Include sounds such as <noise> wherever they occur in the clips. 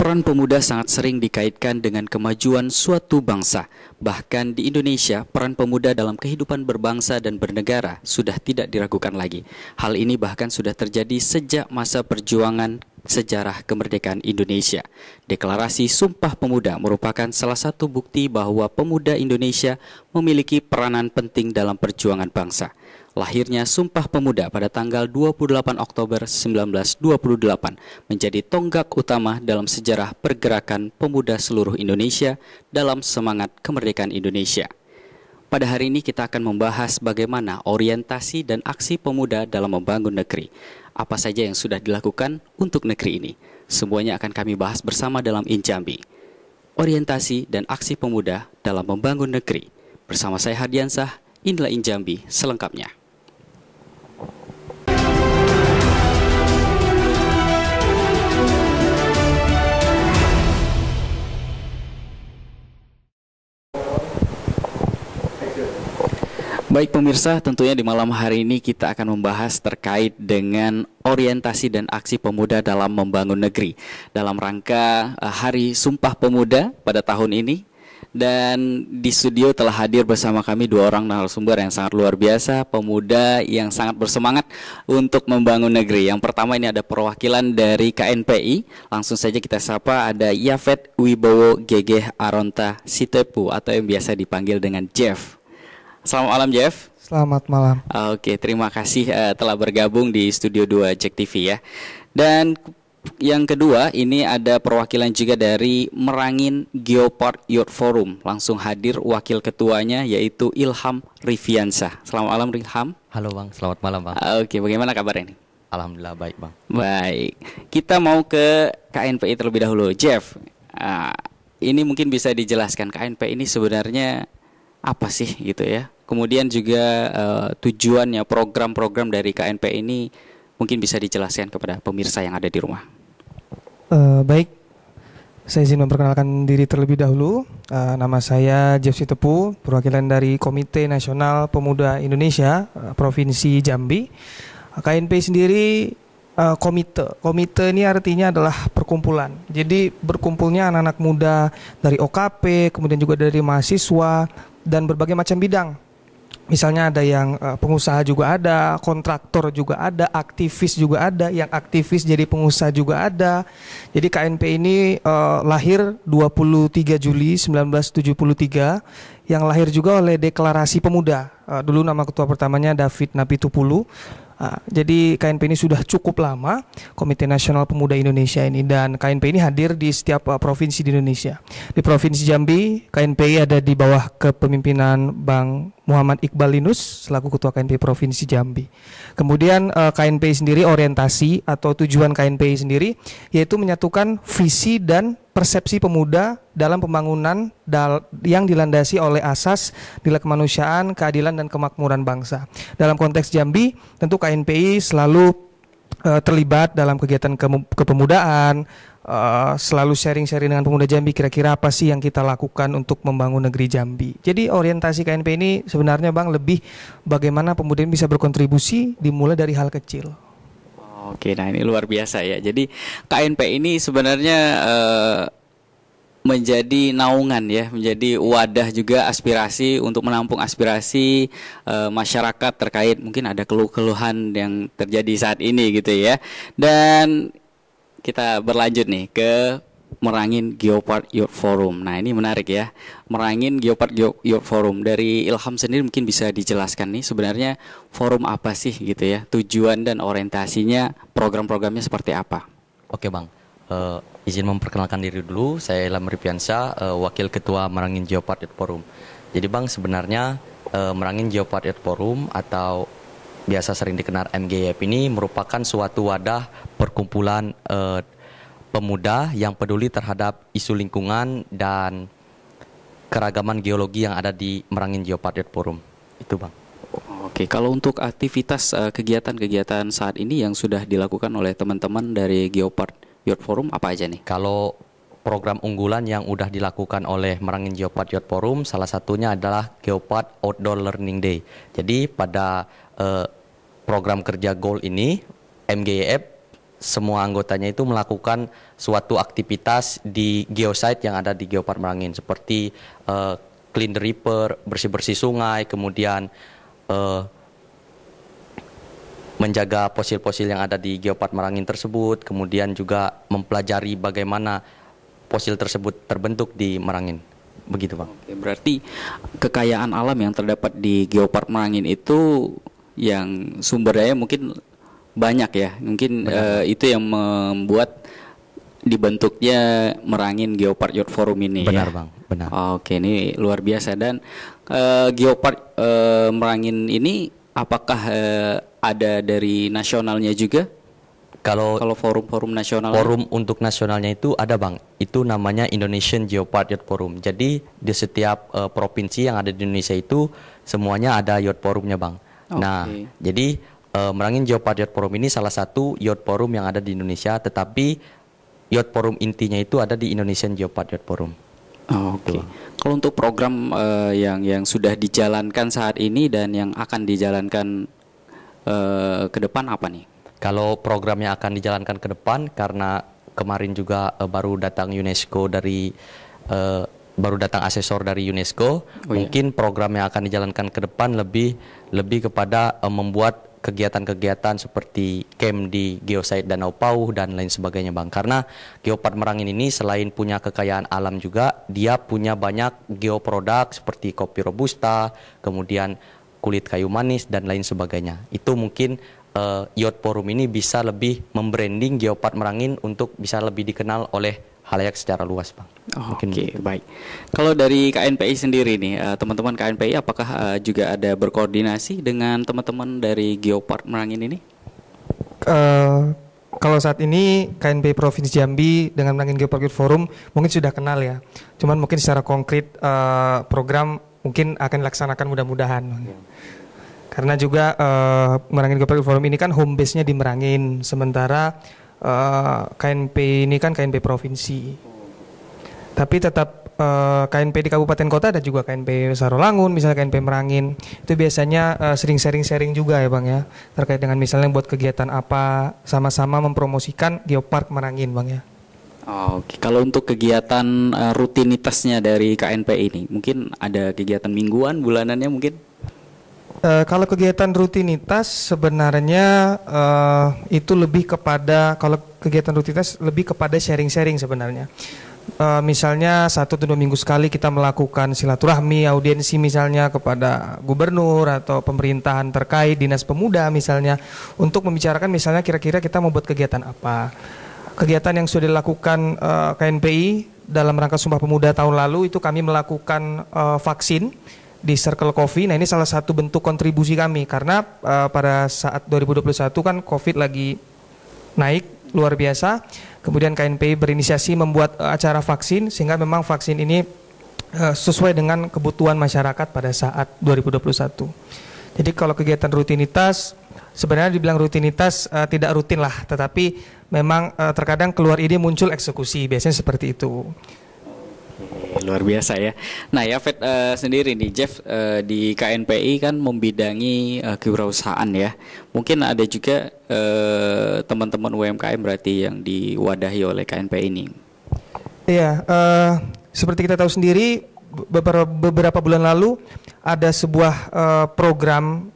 Peran pemuda sangat sering dikaitkan dengan kemajuan suatu bangsa. Bahkan di Indonesia, peran pemuda dalam kehidupan berbangsa dan bernegara sudah tidak diragukan lagi. Hal ini bahkan sudah terjadi sejak masa perjuangan sejarah kemerdekaan Indonesia. Deklarasi Sumpah Pemuda merupakan salah satu bukti bahwa pemuda Indonesia memiliki peranan penting dalam perjuangan bangsa. Lahirnya Sumpah Pemuda pada tanggal 28 Oktober 1928 menjadi tonggak utama dalam sejarah pergerakan pemuda seluruh Indonesia dalam semangat kemerdekaan Indonesia. Pada hari ini kita akan membahas bagaimana orientasi dan aksi pemuda dalam membangun negeri. Apa saja yang sudah dilakukan untuk negeri ini. Semuanya akan kami bahas bersama dalam Injambi. Orientasi dan aksi pemuda dalam membangun negeri. Bersama saya Hardiansah, inilah Injambi selengkapnya. Baik pemirsa, tentunya di malam hari ini kita akan membahas terkait dengan orientasi dan aksi pemuda dalam membangun negeri dalam rangka eh, Hari Sumpah Pemuda pada tahun ini. Dan di studio telah hadir bersama kami dua orang narasumber yang sangat luar biasa, pemuda yang sangat bersemangat untuk membangun negeri. Yang pertama ini ada perwakilan dari KNPI. Langsung saja kita sapa ada Yafet Wibowo Gege Aronta Sitepu atau yang biasa dipanggil dengan Jeff. Selamat malam Jeff. Selamat malam. Oke, terima kasih uh, telah bergabung di Studio 2 Cek TV ya. Dan yang kedua, ini ada perwakilan juga dari Merangin Geopark Youth Forum. Langsung hadir wakil ketuanya yaitu Ilham Riviansa. Selamat malam Ilham. Halo Bang, selamat malam Bang. Oke, bagaimana kabar ini? Alhamdulillah baik Bang. Baik. Kita mau ke KNPI terlebih dahulu. Jeff, uh, ini mungkin bisa dijelaskan KNP ini sebenarnya apa sih gitu ya. Kemudian juga uh, tujuannya program-program dari KNP ini mungkin bisa dijelaskan kepada pemirsa yang ada di rumah. Uh, baik, saya izin memperkenalkan diri terlebih dahulu. Uh, nama saya Jeff Tepu, perwakilan dari Komite Nasional Pemuda Indonesia uh, Provinsi Jambi. KNP sendiri uh, komite. Komite ini artinya adalah perkumpulan. Jadi berkumpulnya anak-anak muda dari OKP, kemudian juga dari mahasiswa, dan berbagai macam bidang. Misalnya ada yang eh, pengusaha juga ada, kontraktor juga ada, aktivis juga ada, yang aktivis jadi pengusaha juga ada. Jadi KNP ini uh, lahir 23 Juli 1973, yang lahir juga oleh Deklarasi Pemuda. Uh, dulu nama ketua pertamanya David Napitupulu Nah, jadi KNP ini sudah cukup lama Komite Nasional Pemuda Indonesia ini dan KNP ini hadir di setiap uh, provinsi di Indonesia. Di provinsi Jambi KNPI ada di bawah kepemimpinan Bang Muhammad Iqbal Linus selaku Ketua KNPI Provinsi Jambi. Kemudian uh, eh, KNP sendiri orientasi atau tujuan KNPI sendiri yaitu menyatukan visi dan persepsi pemuda dalam pembangunan dal yang dilandasi oleh asas nilai kemanusiaan, keadilan dan kemakmuran bangsa. Dalam konteks Jambi, tentu KNPI selalu eh, terlibat dalam kegiatan kepemudaan, Eh, selalu sharing-sharing dengan pemuda Jambi kira-kira apa sih yang kita lakukan untuk membangun negeri Jambi. Jadi orientasi KNP ini sebenarnya Bang lebih bagaimana pemuda ini bisa berkontribusi dimulai dari hal kecil. Oke, nah ini luar biasa ya. Jadi KNP ini sebenarnya uh, menjadi naungan ya, menjadi wadah juga aspirasi untuk menampung aspirasi e, masyarakat terkait mungkin ada keluh-keluhan yang terjadi saat ini gitu ya. Dan kita berlanjut nih ke Merangin Geopark Youth Forum. Nah ini menarik ya, Merangin Geopark Youth Forum dari Ilham sendiri mungkin bisa dijelaskan nih sebenarnya forum apa sih gitu ya, tujuan dan orientasinya, program-programnya seperti apa? Oke bang, uh, izin memperkenalkan diri dulu, saya Ilham Ripiansyah, eh, uh, Wakil Ketua Merangin Geopark Youth Forum. Jadi bang sebenarnya uh, Merangin Geopark Youth Forum atau biasa sering dikenal MGYP ini merupakan suatu wadah perkumpulan eh, pemuda yang peduli terhadap isu lingkungan dan keragaman geologi yang ada di Merangin Geoparket Forum. Itu, Bang. Oke, kalau untuk aktivitas eh, kegiatan-kegiatan uh, saat ini yang sudah dilakukan oleh teman-teman dari Geopark Yacht Forum apa aja nih? Kalau program unggulan yang sudah dilakukan oleh Merangin Geopark Yacht Forum salah satunya adalah Geopark Outdoor Learning Day. Jadi pada eh, program kerja goal ini MGF e semua anggotanya itu melakukan suatu aktivitas di geosite yang ada di Geopark Merangin seperti uh, clean the river, bersih-bersih sungai, kemudian uh, menjaga fosil-fosil yang ada di Geopark Merangin tersebut, kemudian juga mempelajari bagaimana fosil tersebut terbentuk di Merangin. Begitu, Bang. Oke, berarti kekayaan alam yang terdapat di Geopark Merangin itu yang sumber daya mungkin banyak ya mungkin Uh, itu yang membuat dibentuknya merangin Geopark Youth Forum ini ya. benar ya? bang benar oh, oke ini luar biasa dan uh, Geopark uh, merangin ini apakah uh, ada dari nasionalnya juga kalau kalau forum-forum nasional forum untuk nasionalnya itu ada bang itu namanya Indonesian Geopark Youth Forum jadi di setiap uh, provinsi yang ada di Indonesia itu semuanya ada Youth Forumnya bang Nah, jadi uh, Merangin Geopark Yacht Forum ini salah satu yacht forum yang ada di Indonesia, tetapi yacht forum intinya itu ada di Indonesian Geopark Yacht Forum. Oh, Oke. Okay. Kalau untuk program uh, yang yang sudah dijalankan saat ini dan yang akan dijalankan uh, ke depan apa nih? Kalau program yang akan dijalankan ke depan karena kemarin juga uh, baru datang UNESCO dari uh, baru datang asesor dari UNESCO, oh, iya. mungkin iya. program yang akan dijalankan ke depan lebih lebih kepada uh, membuat kegiatan-kegiatan seperti camp di Geosite Danau Pauh dan lain sebagainya Bang. Karena Geopark Merangin ini selain punya kekayaan alam juga, dia punya banyak geoproduk seperti kopi robusta, kemudian kulit kayu manis dan lain sebagainya. Itu mungkin uh, eh, Yacht Forum ini bisa lebih membranding Geopark Merangin untuk bisa lebih dikenal oleh halayak secara luas, Bang. Oh, Oke, okay, gitu. baik. Kalau dari KNPI sendiri nih, eh, teman-teman uh, KNPI apakah uh, juga ada berkoordinasi dengan teman-teman dari Geopark Merangin ini? Uh, kalau saat ini KNPI Provinsi Jambi dengan Merangin Geopark Forum mungkin sudah kenal ya. Cuman mungkin secara konkret uh, program mungkin akan dilaksanakan mudah-mudahan. Yeah. Karena juga uh, Merangin Geopark Forum ini kan home base-nya di Merangin, sementara uh, eh, KNP ini kan KNP provinsi. Tapi tetap uh, eh, KNP di kabupaten kota ada juga KNP Sarolangun, misalnya KNP Merangin. Itu biasanya sering eh, sering sharing-sharing juga ya Bang ya. Terkait dengan misalnya buat kegiatan apa sama-sama mempromosikan Geopark Merangin Bang ya. Oh, Oke, okay. kalau untuk kegiatan uh, rutinitasnya dari KNP ini, mungkin ada kegiatan mingguan, bulanannya mungkin? Eh, kalau kegiatan rutinitas sebenarnya uh, itu lebih kepada kalau kegiatan rutinitas lebih kepada sharing-sharing sebenarnya. Uh, misalnya satu atau dua minggu sekali kita melakukan silaturahmi, audiensi misalnya kepada gubernur atau pemerintahan terkait, dinas pemuda misalnya, untuk membicarakan misalnya kira-kira kita mau buat kegiatan apa. Kegiatan yang sudah dilakukan uh, KNPI dalam rangka Sumpah Pemuda tahun lalu itu kami melakukan uh, vaksin di Circle Coffee. Nah, ini salah satu bentuk kontribusi kami karena uh, pada saat 2021 kan Covid lagi naik luar biasa. Kemudian KNPI berinisiasi membuat eh, acara vaksin sehingga memang vaksin ini uh, sesuai dengan kebutuhan masyarakat pada saat 2021. Jadi kalau kegiatan rutinitas sebenarnya dibilang rutinitas uh, tidak rutin lah, tetapi memang uh, terkadang keluar ide muncul eksekusi, biasanya seperti itu luar biasa ya. Nah, ya Fed uh, sendiri nih Jeff uh, di KNPI kan membidangi uh, eh, kewirausahaan ya. Mungkin ada juga teman teman-teman UMKM berarti yang diwadahi oleh KNPI ini. Iya, uh, seperti kita tahu sendiri beberapa beberapa bulan lalu ada sebuah uh, program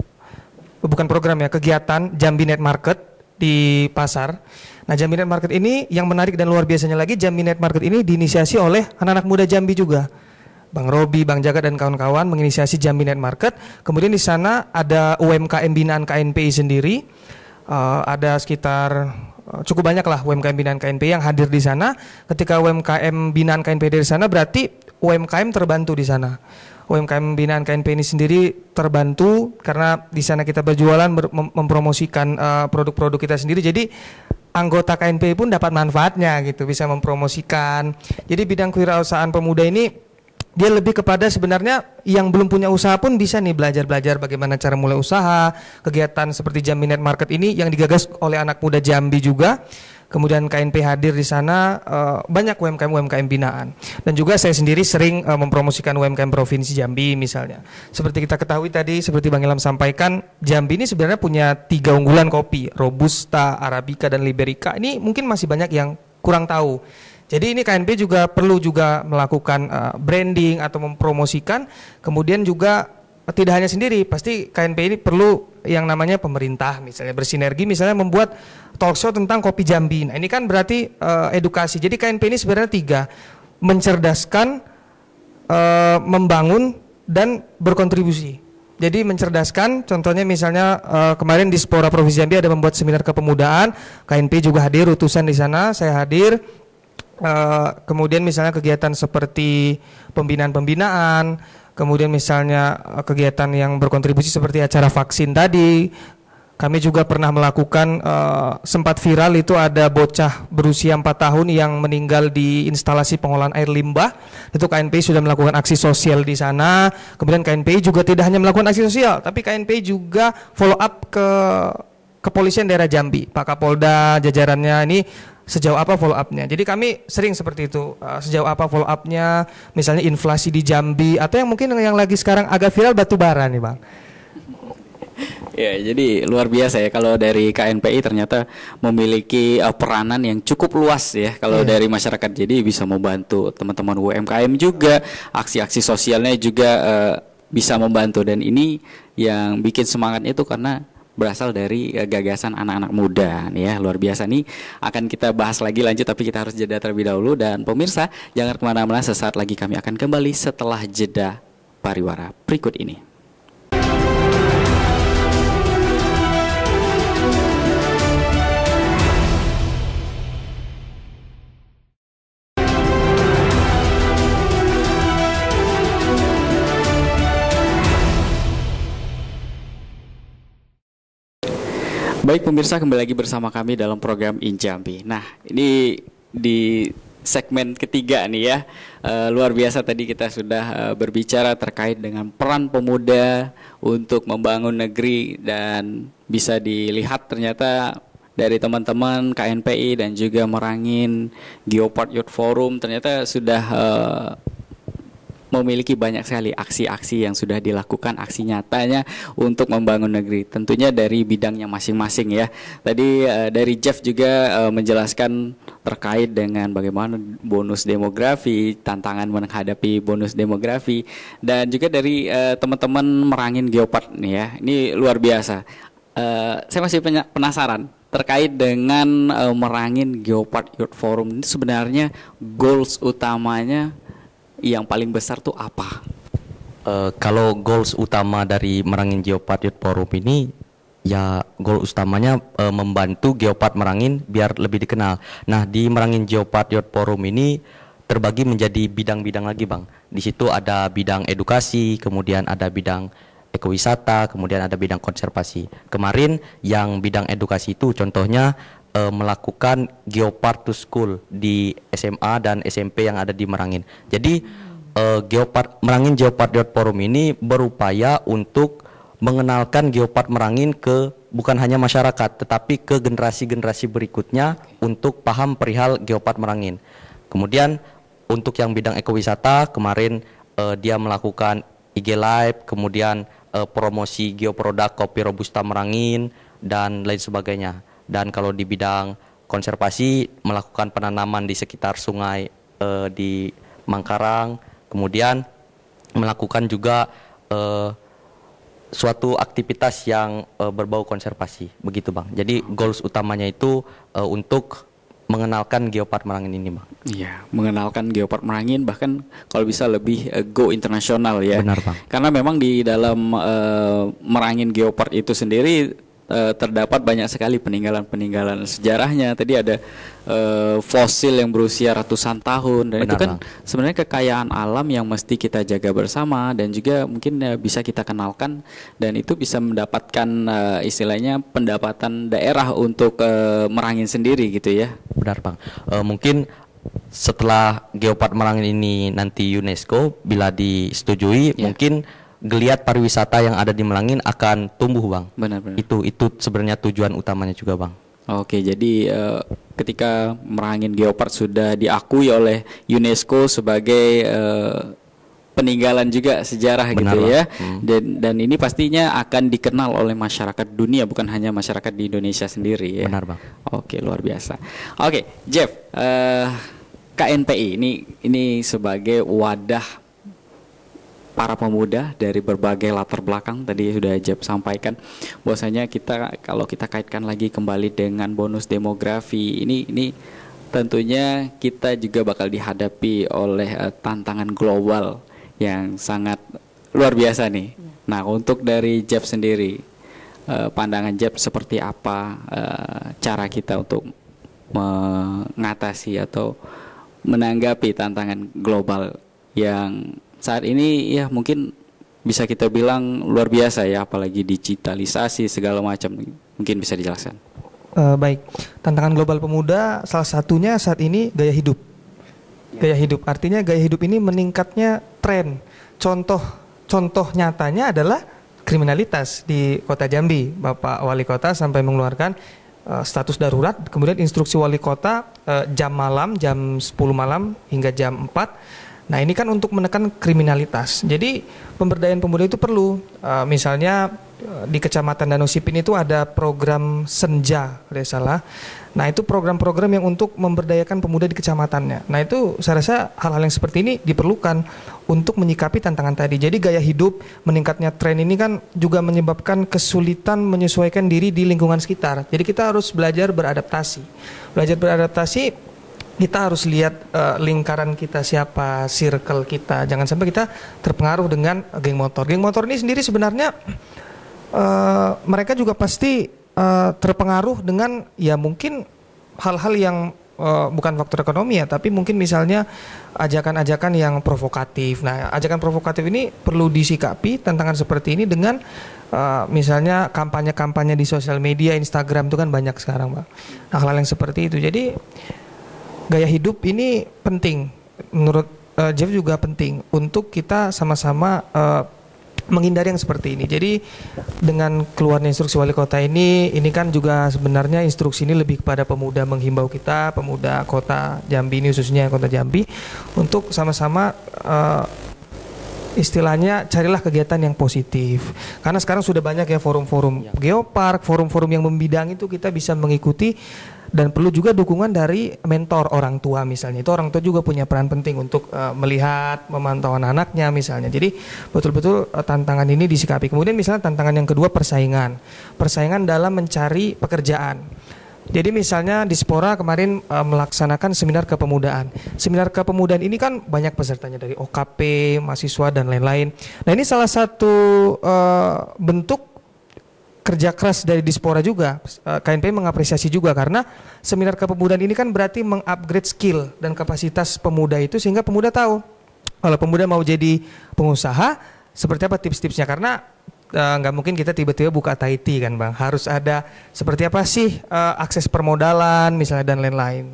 bukan program ya, kegiatan Jambi Net Market di pasar Nah, Jaminet Market ini yang menarik dan luar biasanya lagi Jaminet Market ini diinisiasi oleh anak-anak muda Jambi juga. Bang Robi, Bang Jaga dan kawan-kawan menginisiasi Jambi Market. Kemudian di sana ada UMKM binaan KNPI sendiri. Uh, ada sekitar eh, cukup banyak lah UMKM binaan KNPI yang hadir di sana. Ketika UMKM binaan KNPI dari sana berarti UMKM terbantu di sana. UMKM binaan KNPI ini sendiri terbantu karena di sana kita berjualan mem, mempromosikan eh, produk-produk uh, produk -produk kita sendiri. Jadi anggota KNP pun dapat manfaatnya gitu, bisa mempromosikan. Jadi bidang kewirausahaan pemuda ini dia lebih kepada sebenarnya yang belum punya usaha pun bisa nih belajar-belajar bagaimana cara mulai usaha, kegiatan seperti Jam Market ini yang digagas oleh anak muda Jambi juga kemudian KNP hadir di sana eh, banyak UMKM UMKM binaan dan juga saya sendiri sering eh, mempromosikan UMKM provinsi Jambi misalnya seperti kita ketahui tadi seperti Bang Ilham sampaikan Jambi ini sebenarnya punya tiga unggulan kopi Robusta Arabica dan Liberica ini mungkin masih banyak yang kurang tahu jadi ini KNP juga perlu juga melakukan eh, branding atau mempromosikan kemudian juga tidak hanya sendiri, pasti KNP ini perlu yang namanya pemerintah misalnya bersinergi misalnya membuat talk show tentang kopi Jambi. Nah, ini kan berarti uh, edukasi. Jadi KNP ini sebenarnya tiga, mencerdaskan, uh, membangun dan berkontribusi. Jadi mencerdaskan, contohnya misalnya uh, kemarin di Spora Provinsi Jambi ada membuat seminar kepemudaan, KNP juga hadir utusan di sana, saya hadir. Uh, kemudian misalnya kegiatan seperti pembinaan-pembinaan kemudian misalnya eh, kegiatan yang berkontribusi seperti acara vaksin tadi kami juga pernah melakukan uh, sempat viral itu ada bocah berusia 4 tahun yang meninggal di instalasi pengolahan air limbah. Itu KNPI sudah melakukan aksi sosial di sana. Kemudian KNPI juga tidak hanya melakukan aksi sosial, tapi KNPI juga follow up ke kepolisian daerah Jambi, Pak Kapolda, jajarannya ini sejauh apa follow up-nya. Jadi kami sering seperti itu, eh, sejauh apa follow up-nya, misalnya inflasi di Jambi atau yang mungkin yang lagi sekarang agak viral batu bara nih, Bang. Ya, jadi luar biasa ya kalau dari KNPI ternyata memiliki uh, peranan yang cukup luas ya kalau yeah. dari masyarakat. Jadi bisa membantu teman-teman UMKM juga, aksi-aksi sosialnya juga uh, bisa membantu dan ini yang bikin semangatnya itu karena berasal dari e, gagasan anak-anak muda nih ya luar biasa nih akan kita bahas lagi lanjut tapi kita harus jeda terlebih dahulu dan pemirsa jangan kemana-mana sesaat lagi kami akan kembali setelah jeda pariwara berikut ini. Baik pemirsa kembali lagi bersama kami dalam program Injambi. Nah ini di segmen ketiga nih ya uh, luar biasa tadi kita sudah uh, berbicara terkait dengan peran pemuda untuk membangun negeri dan bisa dilihat ternyata dari teman-teman KNPI dan juga Merangin Geopart Youth Forum ternyata sudah uh, memiliki banyak sekali aksi-aksi yang sudah dilakukan, aksi nyatanya untuk membangun negeri. Tentunya dari bidangnya masing-masing ya. Tadi uh, dari Jeff juga uh, menjelaskan terkait dengan bagaimana bonus demografi, tantangan menghadapi bonus demografi, dan juga dari uh, teman-teman merangin geopark nih ya. Ini luar biasa. Uh, saya masih penasaran terkait dengan uh, merangin Geopark Youth Forum ini sebenarnya goals utamanya yang paling besar tuh apa? Uh, kalau goals utama dari Merangin Geopatriot Forum ini ya goal utamanya uh, membantu Geopat Merangin biar lebih dikenal. Nah, di Merangin Geopatriot Forum ini terbagi menjadi bidang-bidang lagi, Bang. Di situ ada bidang edukasi, kemudian ada bidang ekowisata, kemudian ada bidang konservasi. Kemarin yang bidang edukasi itu contohnya uh, melakukan Geopark to School di SMA dan SMP yang ada di Merangin. Jadi uh, geopark Merangin Geopark Forum ini berupaya untuk mengenalkan Geopark Merangin ke bukan hanya masyarakat tetapi ke generasi-generasi berikutnya untuk paham perihal Geopark Merangin. Kemudian untuk yang bidang ekowisata kemarin uh, dia melakukan IG Live, kemudian uh, promosi geoproduk kopi robusta Merangin dan lain sebagainya dan kalau di bidang konservasi melakukan penanaman di sekitar sungai eh, di Mangkarang kemudian melakukan juga eh, suatu aktivitas yang eh, berbau konservasi begitu Bang jadi goals utamanya itu eh, untuk mengenalkan Geopark Merangin ini, Bang. Iya, mengenalkan Geopark Merangin bahkan kalau bisa lebih uh, go internasional ya. Benar, Bang. Karena memang di dalam uh, Merangin Geopark itu sendiri Eh, terdapat banyak sekali peninggalan-peninggalan sejarahnya. Tadi ada e, fosil yang berusia ratusan tahun dan Benar itu kan lah. sebenarnya kekayaan alam yang mesti kita jaga bersama dan juga mungkin e, bisa kita kenalkan dan itu bisa mendapatkan e, istilahnya pendapatan daerah untuk e, merangin sendiri gitu ya. Benar, Bang. E, mungkin setelah Geopark Merangin ini nanti UNESCO bila disetujui yeah. mungkin geliat pariwisata yang ada di Melangin akan tumbuh, Bang. Benar-benar. Itu itu sebenarnya tujuan utamanya juga, Bang. Oke, jadi uh, ketika Merangin Geopark sudah diakui oleh UNESCO sebagai uh, peninggalan juga sejarah gitu Benar gitu ya. Hmm. Dan dan ini pastinya akan dikenal oleh masyarakat dunia bukan hanya masyarakat di Indonesia sendiri ya. Benar, Bang. Oke, luar biasa. Oke, Jeff, uh, eh, KNPI ini ini sebagai wadah para pemuda dari berbagai latar belakang tadi sudah Jeb sampaikan bahwasanya kita kalau kita kaitkan lagi kembali dengan bonus demografi ini ini tentunya kita juga bakal dihadapi oleh uh, tantangan global yang sangat luar biasa nih. Iya. Nah, untuk dari Jeb sendiri uh, pandangan Jeb seperti apa uh, cara kita untuk mengatasi atau menanggapi tantangan global yang saat ini ya mungkin bisa kita bilang luar biasa ya apalagi digitalisasi segala macam mungkin bisa dijelaskan uh, baik tantangan global pemuda salah satunya saat ini gaya hidup ya. gaya hidup artinya gaya hidup ini meningkatnya tren contoh contoh nyatanya adalah kriminalitas di kota Jambi Bapak Wali Kota sampai mengeluarkan uh, status darurat kemudian instruksi wali kota uh, jam malam jam 10 malam hingga jam 4 Nah ini kan untuk menekan kriminalitas. Jadi pemberdayaan pemuda itu perlu. E, misalnya e, di Kecamatan Danau Sipin itu ada program Senja, kalau salah. Nah itu program-program yang untuk memberdayakan pemuda di kecamatannya. Nah itu saya rasa hal-hal yang seperti ini diperlukan untuk menyikapi tantangan tadi. Jadi gaya hidup meningkatnya tren ini kan juga menyebabkan kesulitan menyesuaikan diri di lingkungan sekitar. Jadi kita harus belajar beradaptasi. Belajar beradaptasi kita harus lihat uh, lingkaran kita siapa, circle kita. Jangan sampai kita terpengaruh dengan geng motor. Geng motor ini sendiri sebenarnya uh, mereka juga pasti uh, terpengaruh dengan ya mungkin hal-hal yang uh, bukan faktor ekonomi ya, tapi mungkin misalnya ajakan-ajakan yang provokatif. Nah, ajakan provokatif ini perlu disikapi tantangan seperti ini dengan uh, misalnya kampanye-kampanye di sosial media, Instagram itu kan banyak sekarang, Pak. Nah, hal-hal yang seperti itu. Jadi gaya hidup ini penting menurut uh, Jeff juga penting untuk kita sama-sama uh, menghindari yang seperti ini. Jadi dengan keluarnya instruksi wali kota ini, ini kan juga sebenarnya instruksi ini lebih kepada pemuda menghimbau kita, pemuda kota Jambi ini khususnya kota Jambi, untuk sama-sama eh, istilahnya carilah kegiatan yang positif karena sekarang sudah banyak ya forum-forum ya. geopark forum-forum yang membidang itu kita bisa mengikuti dan perlu juga dukungan dari mentor orang tua misalnya itu orang tua juga punya peran penting untuk uh, melihat memantau anak-anaknya misalnya jadi betul-betul uh, tantangan ini disikapi kemudian misalnya tantangan yang kedua persaingan persaingan dalam mencari pekerjaan jadi misalnya di Spora kemarin e, melaksanakan seminar kepemudaan. Seminar kepemudaan ini kan banyak pesertanya dari OKP, mahasiswa dan lain-lain. Nah ini salah satu e, bentuk kerja keras dari Dispora juga eh, KNP mengapresiasi juga karena seminar kepemudaan ini kan berarti mengupgrade skill dan kapasitas pemuda itu sehingga pemuda tahu kalau pemuda mau jadi pengusaha seperti apa tips-tipsnya karena eh, nggak uh, mungkin kita tiba-tiba buka Tahiti kan bang harus ada seperti apa sih uh, akses permodalan misalnya dan lain-lain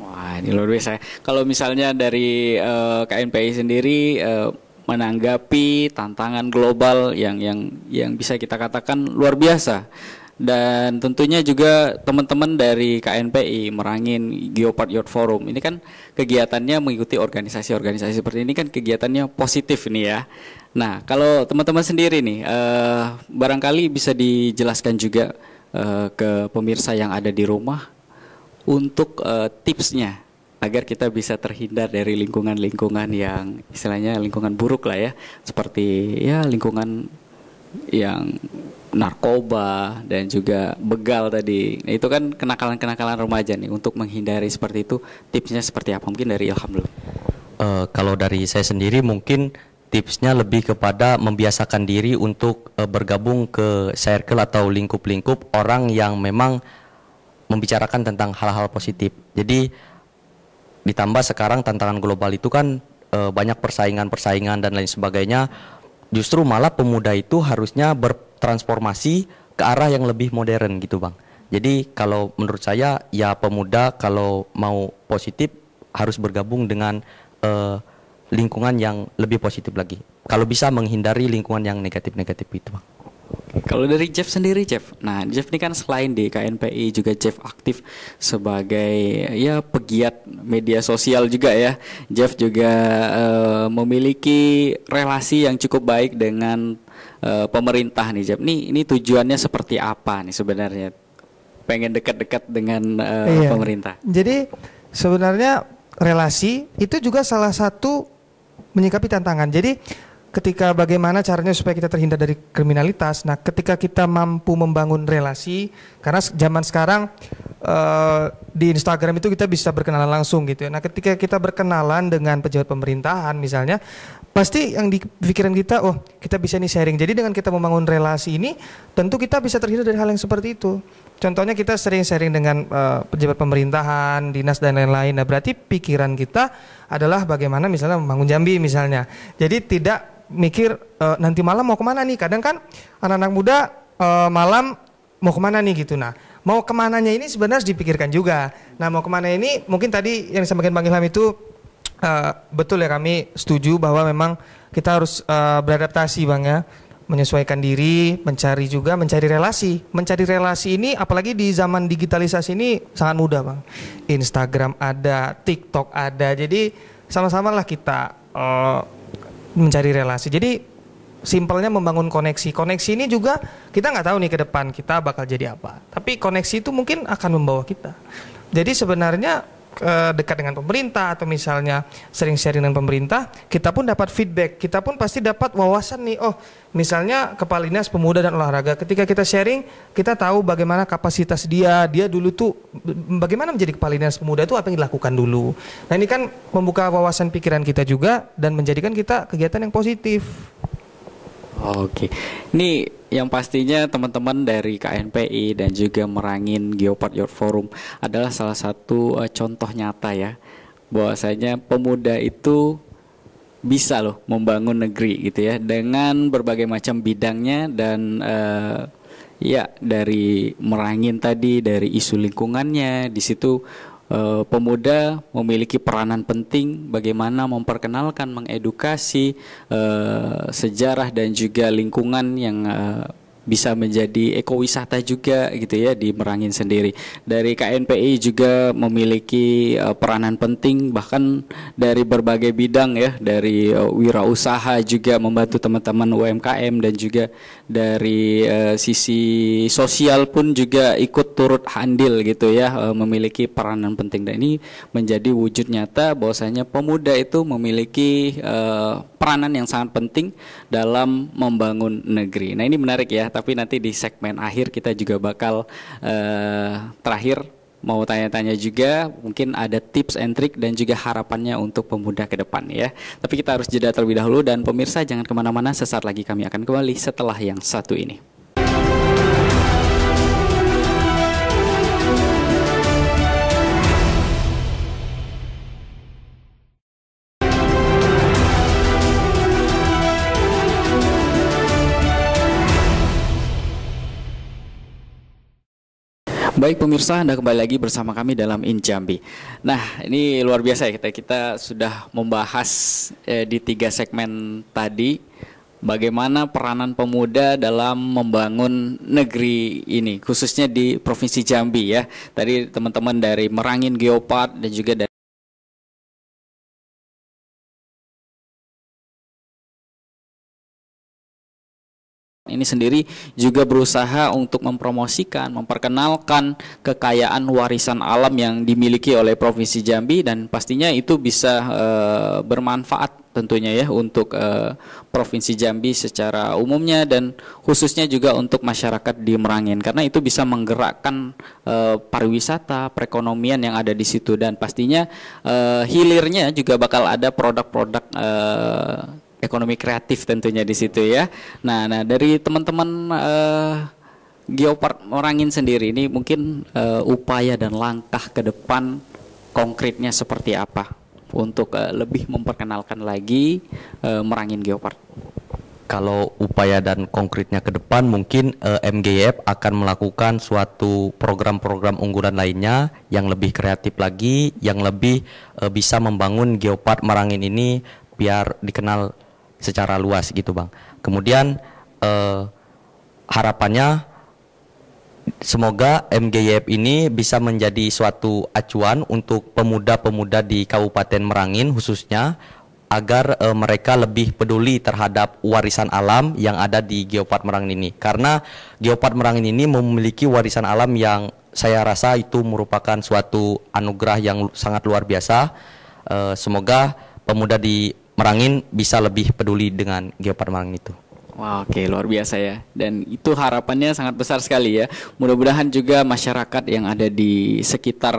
wah ini luar biasa kalau misalnya dari uh, KNPI sendiri uh, menanggapi tantangan global yang yang yang bisa kita katakan luar biasa dan tentunya juga teman-teman dari KNPI merangin Geopart Youth Forum ini kan kegiatannya mengikuti organisasi-organisasi seperti ini kan kegiatannya positif nih ya. Nah kalau teman-teman sendiri nih eh, barangkali bisa dijelaskan juga eh, ke pemirsa yang ada di rumah untuk eh, tipsnya agar kita bisa terhindar dari lingkungan-lingkungan yang istilahnya lingkungan buruk lah ya seperti ya lingkungan yang narkoba dan juga begal tadi. Nah, itu kan kenakalan-kenakalan remaja nih untuk menghindari seperti itu. Tipsnya seperti apa? Mungkin dari Ilham dulu. Uh, kalau dari saya sendiri mungkin tipsnya lebih kepada membiasakan diri untuk uh, bergabung ke circle atau lingkup-lingkup orang yang memang membicarakan tentang hal-hal positif. Jadi ditambah sekarang tantangan global itu kan e, banyak persaingan-persaingan dan lain sebagainya. Justru malah pemuda itu harusnya bertransformasi ke arah yang lebih modern gitu, Bang. Jadi kalau menurut saya ya pemuda kalau mau positif harus bergabung dengan e, lingkungan yang lebih positif lagi. Kalau bisa menghindari lingkungan yang negatif-negatif itu, Bang. Kalau dari Jeff sendiri Jeff, nah Jeff ini kan selain di KNPI juga Jeff aktif sebagai ya pegiat media sosial juga ya. Jeff juga uh, memiliki relasi yang cukup baik dengan uh, pemerintah nih Jeff. Nih ini tujuannya seperti apa nih sebenarnya? Pengen dekat-dekat dengan uh, iya. pemerintah. Jadi sebenarnya relasi itu juga salah satu menyikapi tantangan. Jadi ketika bagaimana caranya supaya kita terhindar dari kriminalitas. Nah, ketika kita mampu membangun relasi, karena zaman sekarang uh, di Instagram itu kita bisa berkenalan langsung gitu ya. Nah, ketika kita berkenalan dengan pejabat pemerintahan misalnya, pasti yang di pikiran kita, oh kita bisa nih sharing. Jadi dengan kita membangun relasi ini, tentu kita bisa terhindar dari hal yang seperti itu. Contohnya kita sering sharing dengan uh, pejabat pemerintahan, dinas dan lain-lain. Nah, berarti pikiran kita adalah bagaimana misalnya membangun Jambi misalnya. Jadi tidak mikir e, nanti malam mau kemana nih kadang kan anak-anak muda e, malam mau kemana nih gitu nah mau kemananya ini sebenarnya harus dipikirkan juga nah mau kemana ini mungkin tadi yang disampaikan bang Ilham itu e, betul ya kami setuju bahwa memang kita harus e, beradaptasi bang ya menyesuaikan diri, mencari juga, mencari relasi. Mencari relasi ini apalagi di zaman digitalisasi ini sangat mudah, Bang. Instagram ada, TikTok ada. Jadi sama sama lah kita uh, mencari relasi. Jadi simpelnya membangun koneksi. Koneksi ini juga kita nggak tahu nih ke depan kita bakal jadi apa. Tapi koneksi itu mungkin akan membawa kita. Jadi sebenarnya Eh, dekat dengan pemerintah atau misalnya sering sharing dengan pemerintah, kita pun dapat feedback, kita pun pasti dapat wawasan nih. Oh, misalnya kepala dinas pemuda dan olahraga, ketika kita sharing, kita tahu bagaimana kapasitas dia, dia dulu tuh bagaimana menjadi kepala dinas pemuda itu apa yang dilakukan dulu. Nah, ini kan membuka wawasan pikiran kita juga dan menjadikan kita kegiatan yang positif. Oke. ini yang pastinya teman-teman dari KNPI dan juga Merangin Geopart Your Forum adalah salah satu uh, contoh nyata ya bahwasanya pemuda itu bisa loh membangun negeri gitu ya dengan berbagai macam bidangnya dan uh, ya dari Merangin tadi dari isu lingkungannya di situ Eh, pemuda memiliki peranan penting bagaimana memperkenalkan, mengedukasi uh, sejarah dan juga lingkungan yang uh, bisa menjadi ekowisata juga gitu ya di Merangin sendiri. Dari KNPI juga memiliki uh, peranan penting bahkan dari berbagai bidang ya, dari uh, wirausaha juga membantu teman-teman UMKM dan juga dari uh, sisi sosial pun juga ikut turut andil gitu ya uh, memiliki peranan penting dan ini menjadi wujud nyata bahwasanya pemuda itu memiliki uh, peranan yang sangat penting dalam membangun negeri. Nah, ini menarik ya tapi nanti di segmen akhir kita juga bakal uh, terakhir mau tanya-tanya juga mungkin ada tips and trick dan juga harapannya untuk pemuda ke depan ya. Tapi kita harus jeda terlebih dahulu dan pemirsa jangan kemana-mana sesaat lagi kami akan kembali setelah yang satu ini. Baik pemirsa, Anda kembali lagi bersama kami dalam In Jambi Nah, ini luar biasa ya kita kita sudah membahas eh, di tiga segmen tadi bagaimana peranan pemuda dalam membangun negeri ini khususnya di Provinsi Jambi ya. Tadi teman-teman dari Merangin Geopark dan juga dari ini sendiri juga berusaha untuk mempromosikan, memperkenalkan kekayaan warisan alam yang dimiliki oleh Provinsi Jambi dan pastinya itu bisa e, bermanfaat tentunya ya untuk uh, provinsi Jambi secara umumnya dan khususnya juga untuk masyarakat di Merangin karena itu bisa menggerakkan uh, pariwisata perekonomian yang ada di situ dan pastinya uh, hilirnya juga bakal ada produk-produk ekonomi kreatif tentunya di situ ya. Nah, nah dari teman-teman uh, Geopark Morangin sendiri ini mungkin uh, upaya dan langkah ke depan konkretnya seperti apa untuk uh, lebih memperkenalkan lagi uh, Merangin Geopark. Kalau upaya dan konkretnya ke depan mungkin uh, MGF akan melakukan suatu program-program unggulan lainnya yang lebih kreatif lagi, yang lebih uh, bisa membangun Geopark Merangin ini biar dikenal secara luas gitu bang. Kemudian eh, harapannya semoga MGYF ini bisa menjadi suatu acuan untuk pemuda-pemuda di Kabupaten Merangin khususnya agar eh, mereka lebih peduli terhadap warisan alam yang ada di Geopark Merangin ini karena Geopark Merangin ini memiliki warisan alam yang saya rasa itu merupakan suatu anugerah yang sangat luar biasa eh, semoga pemuda di Merangin bisa lebih peduli dengan Geopark Merangin itu. Wah, oke okay, luar biasa ya. Dan itu harapannya sangat besar sekali ya. Mudah-mudahan juga masyarakat yang ada di sekitar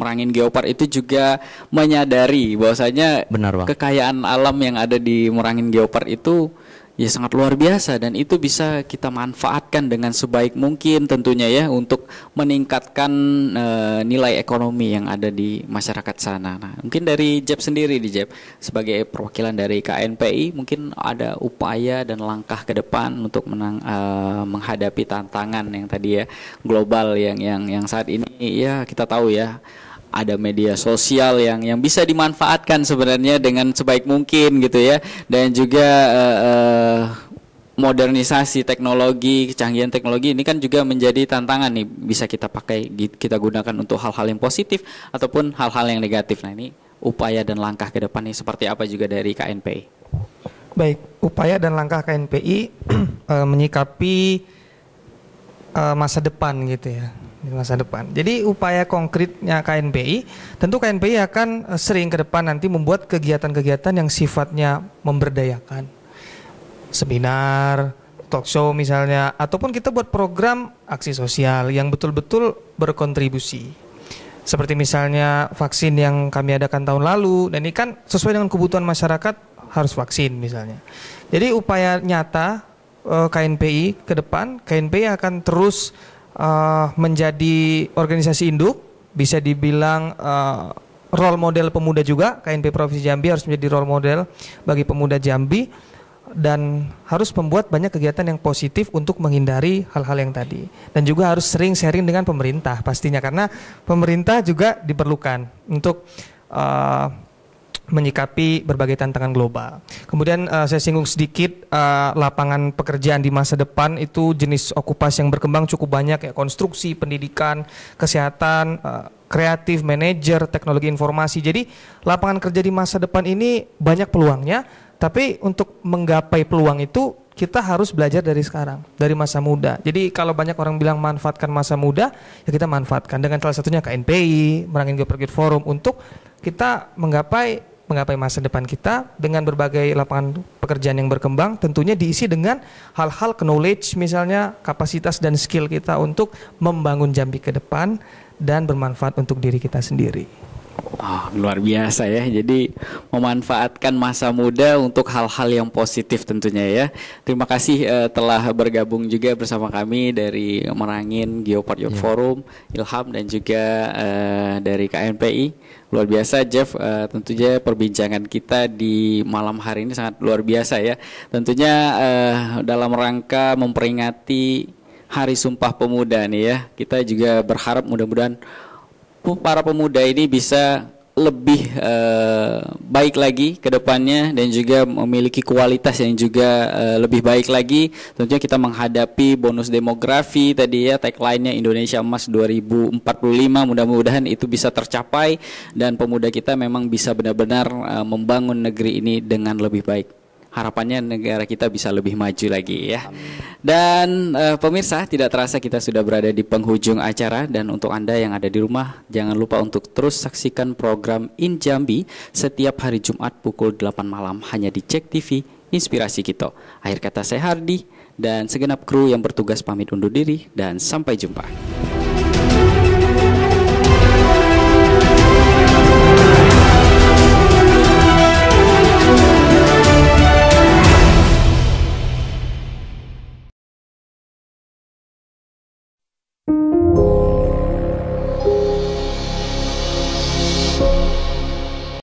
Merangin Geopark itu juga menyadari bahwasanya Benar, kekayaan alam yang ada di Merangin Geopark itu ya sangat luar biasa dan itu bisa kita manfaatkan dengan sebaik mungkin tentunya ya untuk meningkatkan e, nilai ekonomi yang ada di masyarakat sana. Nah, mungkin dari Jeb sendiri di Jeb sebagai perwakilan dari KNPI mungkin ada upaya dan langkah ke depan untuk menang, e, menghadapi tantangan yang tadi ya global yang yang yang saat ini ya kita tahu ya ada media sosial yang yang bisa dimanfaatkan sebenarnya dengan sebaik mungkin gitu ya dan juga uh, uh, modernisasi teknologi, kecanggihan teknologi ini kan juga menjadi tantangan nih bisa kita pakai kita gunakan untuk hal-hal yang positif ataupun hal-hal yang negatif. Nah, ini upaya dan langkah ke depan nih seperti apa juga dari KNPI. Baik, upaya dan langkah KNPI <clears throat> eh, menyikapi masa depan gitu ya di masa depan. Jadi upaya konkretnya KNPI, tentu KNPI akan eh, sering ke depan nanti membuat kegiatan-kegiatan yang sifatnya memberdayakan. Seminar, talk show misalnya, ataupun kita buat program aksi sosial yang betul-betul berkontribusi. Seperti misalnya vaksin yang kami adakan tahun lalu, dan ini kan sesuai dengan kebutuhan masyarakat harus vaksin misalnya. Jadi upaya nyata eh, KNPI ke depan, KNPI akan terus uh, menjadi organisasi induk, bisa dibilang uh, role model pemuda juga. KNP Provinsi Jambi harus menjadi role model bagi pemuda Jambi dan harus membuat banyak kegiatan yang positif untuk menghindari hal-hal yang tadi dan juga harus sering sharing dengan pemerintah pastinya karena pemerintah juga diperlukan untuk uh, menyikapi berbagai tantangan global. Kemudian uh, saya singgung sedikit uh, lapangan pekerjaan di masa depan itu jenis okupasi yang berkembang cukup banyak ya konstruksi, pendidikan, kesehatan, uh, kreatif, manajer, teknologi informasi. Jadi lapangan kerja di masa depan ini banyak peluangnya, tapi untuk menggapai peluang itu kita harus belajar dari sekarang, dari masa muda. Jadi kalau banyak orang bilang manfaatkan masa muda, ya kita manfaatkan dengan salah satunya KNPI, Merangin Go Forum untuk kita menggapai menggapai masa depan kita dengan berbagai lapangan pekerjaan yang berkembang tentunya diisi dengan hal-hal knowledge misalnya kapasitas dan skill kita untuk membangun Jambi ke depan dan bermanfaat untuk diri kita sendiri. Oh, luar biasa ya. Jadi memanfaatkan masa muda untuk hal-hal yang positif tentunya ya. Terima kasih uh, telah bergabung juga bersama kami dari Merangin Geopark yeah. Iya. Forum, Ilham dan juga uh, dari KNPI. Luar biasa Jeff, uh, tentunya perbincangan kita di malam hari ini sangat luar biasa ya. Tentunya uh, dalam rangka memperingati Hari Sumpah Pemuda nih ya. Kita juga berharap mudah-mudahan para pemuda ini bisa lebih e, baik lagi ke depannya dan juga memiliki kualitas yang juga e, lebih baik lagi. Tentunya kita menghadapi bonus demografi tadi ya tagline-nya Indonesia Emas 2045 mudah-mudahan itu bisa tercapai dan pemuda kita memang bisa benar-benar e, membangun negeri ini dengan lebih baik harapannya negara kita bisa lebih maju lagi ya. Dan uh, pemirsa, tidak terasa kita sudah berada di penghujung acara dan untuk Anda yang ada di rumah, jangan lupa untuk terus saksikan program In Jambi setiap hari Jumat pukul 8 malam hanya di Cek TV Inspirasi Kita. Akhir kata saya Hardi dan segenap kru yang bertugas pamit undur diri dan sampai jumpa.